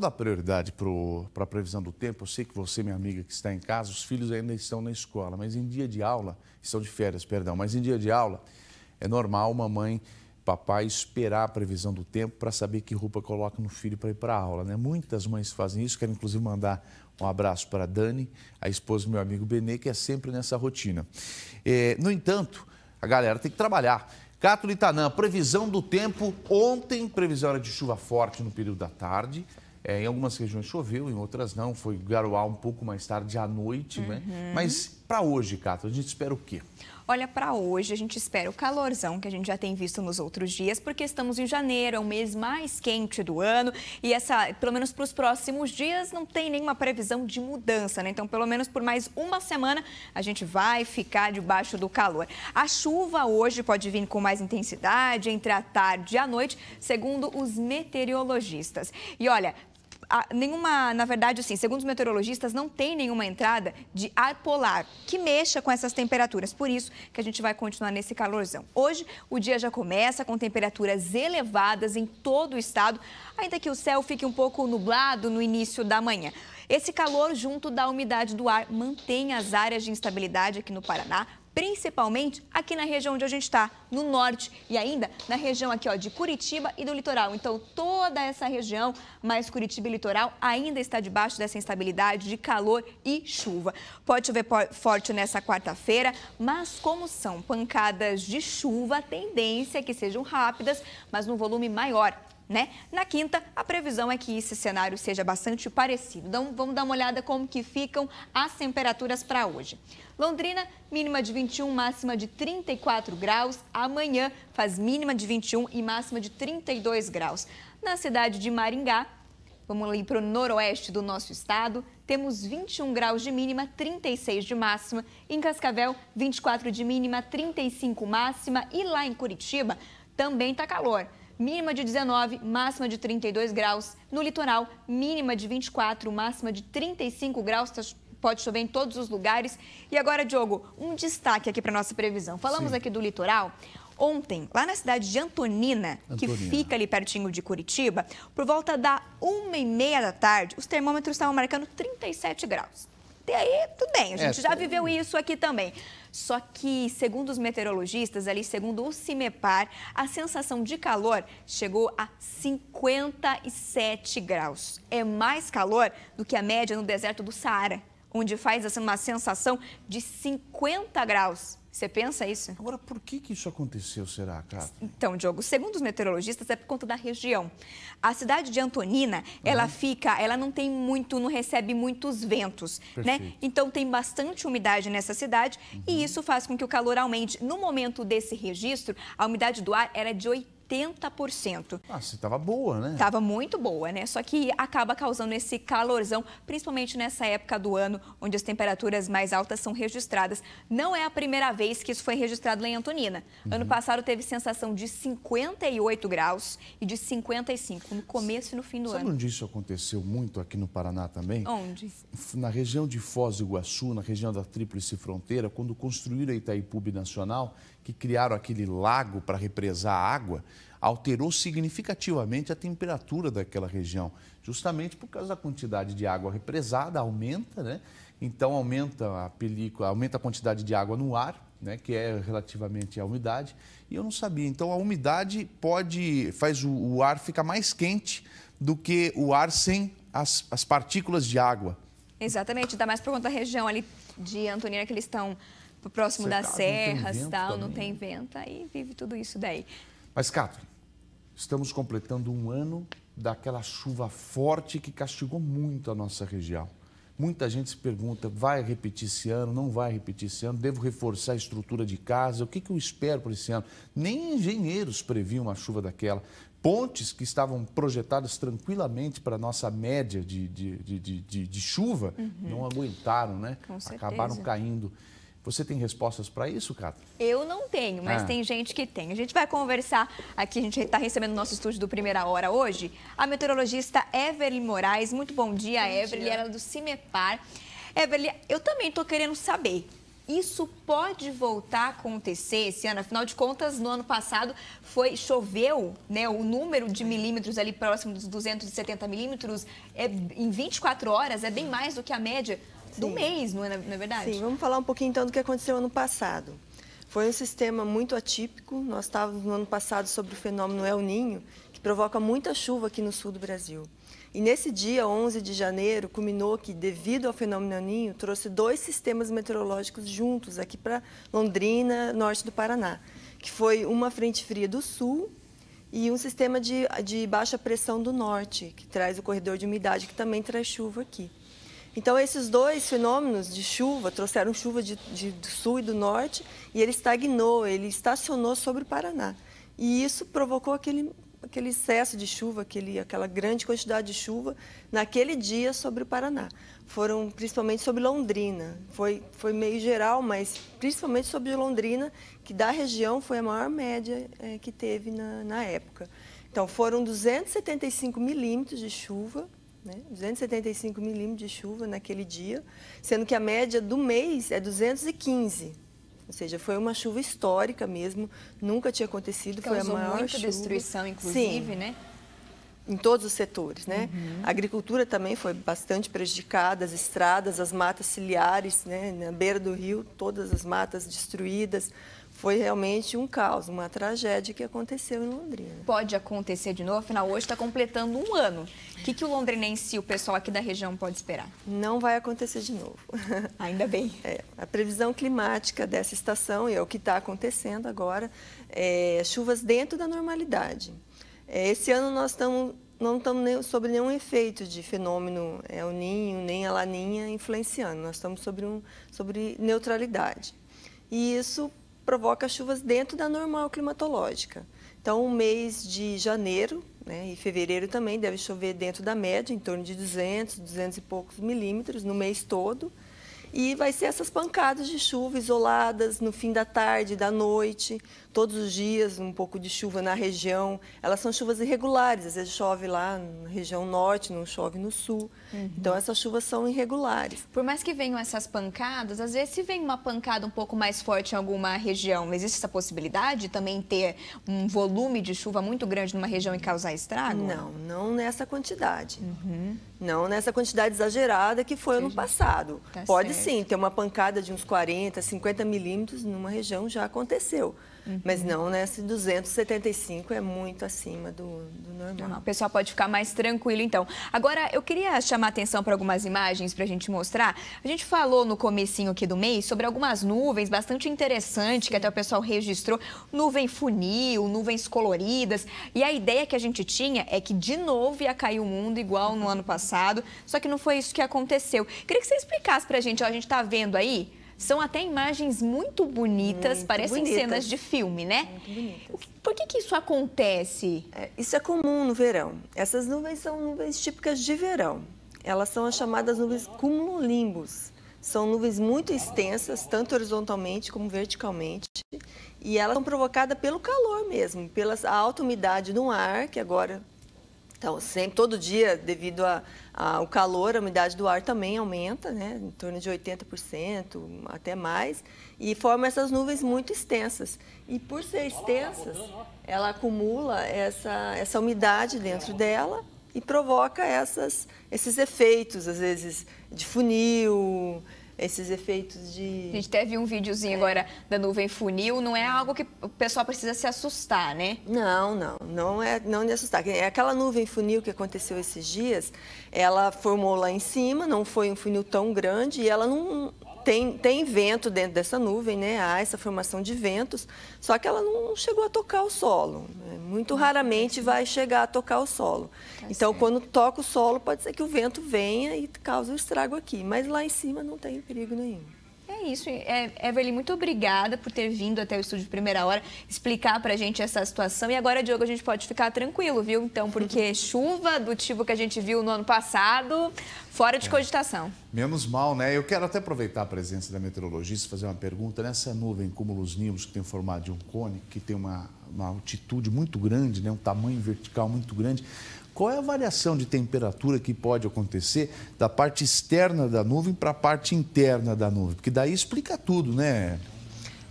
Dá prioridade para a previsão do tempo. Eu sei que você, minha amiga, que está em casa, os filhos ainda estão na escola, mas em dia de aula, estão de férias, perdão, mas em dia de aula é normal mamãe, papai esperar a previsão do tempo para saber que roupa coloca no filho para ir para a aula, né? Muitas mães fazem isso, quero inclusive mandar um abraço para a Dani, a esposa do meu amigo Benê, que é sempre nessa rotina. É, no entanto, a galera tem que trabalhar. Cato Itanã, previsão do tempo ontem, previsão era de chuva forte no período da tarde, é, em algumas regiões choveu, em outras não. Foi garoar um pouco mais tarde à noite, né? uhum. né? Mas para hoje, Cato, a gente espera o quê? Olha, para hoje a gente espera o calorzão que a gente já tem visto nos outros dias, porque estamos em janeiro, é o mês mais quente do ano e essa, pelo menos para os próximos dias, não tem nenhuma previsão de mudança, né? Então, pelo menos por mais uma semana a gente vai ficar debaixo do calor. A chuva hoje pode vir com mais intensidade entre a tarde e a noite, segundo os meteorologistas. E olha, nenhuma, na verdade, assim, segundo os meteorologistas, não tem nenhuma entrada de ar polar que mexa com essas temperaturas. Por isso que a gente vai continuar nesse calorzão. Hoje o dia já começa com temperaturas elevadas em todo o estado, ainda que o céu fique um pouco nublado no início da manhã. Esse calor junto da umidade do ar mantém as áreas de instabilidade aqui no Paraná, principalmente aqui na região onde a gente está, no norte e ainda na região aqui ó, de Curitiba e do litoral. Então, toda essa região, mais Curitiba e litoral, ainda está debaixo dessa instabilidade de calor e chuva. Pode chover forte nessa quarta-feira, mas como são pancadas de chuva, a tendência é que sejam rápidas, mas num volume maior né? Na quinta, a previsão é que esse cenário seja bastante parecido. Então, vamos dar uma olhada como que ficam as temperaturas para hoje. Londrina, mínima de 21, máxima de 34 graus. Amanhã faz mínima de 21 e máxima de 32 graus. Na cidade de Maringá, vamos ir para o noroeste do nosso estado, temos 21 graus de mínima, 36 de máxima. Em Cascavel, 24 de mínima, 35 máxima. E lá em Curitiba, também está calor mínima de 19, máxima de 32 graus. No litoral, mínima de 24, máxima de 35 graus. Tá pode chover em todos os lugares. E agora, Diogo, um destaque aqui para nossa previsão. Falamos Sim. aqui do litoral. Ontem, lá na cidade de Antonina, Antonina, que fica ali pertinho de Curitiba, por volta da uma e meia da tarde, os termômetros estavam marcando 37 graus. Até aí a é, gente é, já viveu isso aqui também. Só que, segundo os meteorologistas, ali segundo o CIMEPAR, a sensação de calor chegou a 57 graus. É mais calor do que a média no deserto do Saara, onde faz assim, uma sensação de 50 graus. Você pensa isso? Agora, por que, que isso aconteceu, será, Cátia? Então, Diogo, segundo os meteorologistas, é por conta da região. A cidade de Antonina, uhum. ela fica, ela não tem muito, não recebe muitos ventos, né? Perfeito. né? Então, tem bastante umidade nessa cidade uhum. e isso faz com que o calor aumente. No momento desse registro, a umidade do ar era de 80%. 70%. Ah, se estava boa, né? Estava muito boa, né? Só que acaba causando esse calorzão, principalmente nessa época do ano, onde as temperaturas mais altas são registradas. Não é a primeira vez que isso foi registrado em Antonina. Uhum. Ano uhum. passado teve sensação de 58 graus e de 55 no começo e no fim do Sabe ano. Sabe onde isso aconteceu muito aqui no Paraná também? Onde? Na região de Foz do Iguaçu, na região da Tríplice Fronteira, quando construíram a Itaipu Nacional, que criaram aquele lago para represar a água, alterou significativamente a temperatura daquela região, justamente por causa da quantidade de água represada, aumenta, né? Então aumenta a película, aumenta a quantidade de água no ar, né, que é relativamente à umidade, e eu não sabia. Então a umidade pode faz o, o ar ficar mais quente do que o ar sem as, as partículas de água. Exatamente, dá mais por conta da região ali de Antonina que eles estão próximo Cercado, das serras, não tal, também. não tem né? vento, aí vive tudo isso daí. Mas, Cátia, Estamos completando um ano daquela chuva forte que castigou muito a nossa região. Muita gente se pergunta: vai repetir esse ano? Não vai repetir esse ano? Devo reforçar a estrutura de casa? O que, que eu espero para esse ano? Nem engenheiros previam uma chuva daquela. Pontes que estavam projetadas tranquilamente para a nossa média de, de, de, de, de chuva uhum. não aguentaram, né? Acabaram caindo. Você tem respostas para isso, Cata? Eu não tenho, mas ah. tem gente que tem. A gente vai conversar aqui, a gente está recebendo o nosso estúdio do Primeira Hora hoje a meteorologista Everly Moraes. Muito bom dia, bom Everly. Dia. Ela é do CIMEPAR. Everly, eu também estou querendo saber. Isso pode voltar a acontecer esse ano? Afinal de contas, no ano passado foi choveu, né? O número de milímetros ali próximo dos 270 milímetros é, em 24 horas é bem mais do que a média do mês, né? não é, na verdade? Sim, vamos falar um pouquinho então do que aconteceu ano passado. Foi um sistema muito atípico. Nós estávamos no ano passado sobre o fenômeno El Ninho, que provoca muita chuva aqui no sul do Brasil. E nesse dia, 11 de janeiro, culminou que, devido ao fenômeno El Ninho, trouxe dois sistemas meteorológicos juntos aqui para Londrina, norte do Paraná, que foi uma frente fria do sul e um sistema de, de baixa pressão do norte, que traz o corredor de umidade, que também traz chuva aqui. Então, esses dois fenômenos de chuva trouxeram chuva de, de, do sul e do norte e ele estagnou, ele estacionou sobre o Paraná. E isso provocou aquele, aquele excesso de chuva, aquele, aquela grande quantidade de chuva naquele dia sobre o Paraná. Foram principalmente sobre Londrina, foi, foi meio geral, mas principalmente sobre Londrina, que da região foi a maior média é, que teve na, na época. Então, foram 275 milímetros de chuva né? 275 milímetros de chuva naquele dia, sendo que a média do mês é 215. Ou seja, foi uma chuva histórica mesmo, nunca tinha acontecido, Causou foi a maior muita chuva. destruição, inclusive, Sim. né? Em todos os setores, né? Uhum. A agricultura também foi bastante prejudicada, as estradas, as matas ciliares, né? Na beira do rio, todas as matas destruídas foi realmente um caos, uma tragédia que aconteceu em Londrina. Pode acontecer de novo, afinal hoje está completando um ano. O que, que o londrinense e o pessoal aqui da região pode esperar? Não vai acontecer de novo. Ainda bem. É, a previsão climática dessa estação, e é o que está acontecendo agora, é chuvas dentro da normalidade. É, esse ano nós estamos não estamos sobre nenhum efeito de fenômeno é, o ninho, nem a laninha influenciando, nós estamos sobre, um, sobre neutralidade. E isso provoca chuvas dentro da normal climatológica. Então, o mês de janeiro né, e fevereiro também deve chover dentro da média, em torno de 200, 200 e poucos milímetros no mês todo. E vai ser essas pancadas de chuva isoladas no fim da tarde, da noite, todos os dias um pouco de chuva na região. Elas são chuvas irregulares, às vezes chove lá na região norte, não chove no sul. Uhum. Então essas chuvas são irregulares. Por mais que venham essas pancadas, às vezes se vem uma pancada um pouco mais forte em alguma região, existe essa possibilidade de também ter um volume de chuva muito grande numa região e causar estrago? Não, não nessa quantidade. Uhum. Não nessa quantidade exagerada que foi no ano passado. Tá Pode certo. sim ter uma pancada de uns 40, 50 milímetros numa região já aconteceu. Uhum. Mas não, né? Se 275 é muito acima do, do normal. Não, o pessoal pode ficar mais tranquilo, então. Agora, eu queria chamar atenção para algumas imagens para a gente mostrar. A gente falou no comecinho aqui do mês sobre algumas nuvens bastante interessantes que até o pessoal registrou. Nuvem funil, nuvens coloridas. E a ideia que a gente tinha é que, de novo, ia cair o mundo igual no ano passado. Só que não foi isso que aconteceu. Queria que você explicasse para a gente. Ó, a gente está vendo aí são até imagens muito bonitas, muito parecem cenas de filme, né? Muito bonitas. Por que, que isso acontece? É, isso é comum no verão. Essas nuvens são nuvens típicas de verão. Elas são as chamadas nuvens cumulimbus São nuvens muito extensas, tanto horizontalmente como verticalmente, e elas são provocadas pelo calor mesmo, pela alta umidade no ar, que agora então, sempre, todo dia, devido ao calor, a umidade do ar também aumenta, né? em torno de 80%, até mais, e forma essas nuvens muito extensas. E por ser extensas, ela acumula essa, essa umidade dentro dela e provoca essas, esses efeitos, às vezes, de funil, esses efeitos de. A gente teve um videozinho é. agora da nuvem funil, não é algo que o pessoal precisa se assustar, né? Não, não, não é não de assustar. É aquela nuvem funil que aconteceu esses dias, ela formou lá em cima, não foi um funil tão grande e ela não tem, tem vento dentro dessa nuvem, né? Há essa formação de ventos, só que ela não chegou a tocar o solo. Né? Muito raramente vai chegar a tocar o solo. Tá então, quando toca o solo, pode ser que o vento venha e cause um estrago aqui, mas lá em cima não tem perigo nenhum. É isso, é, Everly, muito obrigada por ter vindo até o estúdio de primeira hora explicar a gente essa situação. E agora, Diogo, a gente pode ficar tranquilo, viu? Então, porque chuva do tipo que a gente viu no ano passado, fora de é. cogitação. Menos mal, né? Eu quero até aproveitar a presença da meteorologista e fazer uma pergunta. Nessa nuvem cúmulos nimbus que tem o formato de um cone, que tem uma, uma altitude muito grande, né? um tamanho vertical muito grande, qual é a variação de temperatura que pode acontecer da parte externa da nuvem para a parte interna da nuvem? Porque daí explica tudo, né?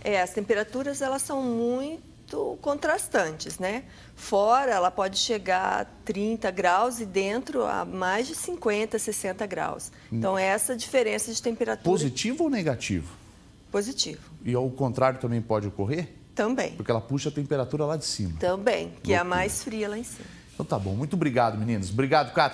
É, as temperaturas elas são muito muito contrastantes, né? Fora ela pode chegar a 30 graus e dentro a mais de 50, 60 graus. Então é essa diferença de temperatura. Positivo ou negativo? Positivo. E ao contrário também pode ocorrer? Também. Porque ela puxa a temperatura lá de cima. Também, que Loucura. é a mais fria lá em cima. Então tá bom. Muito obrigado, meninos. Obrigado, Cátia.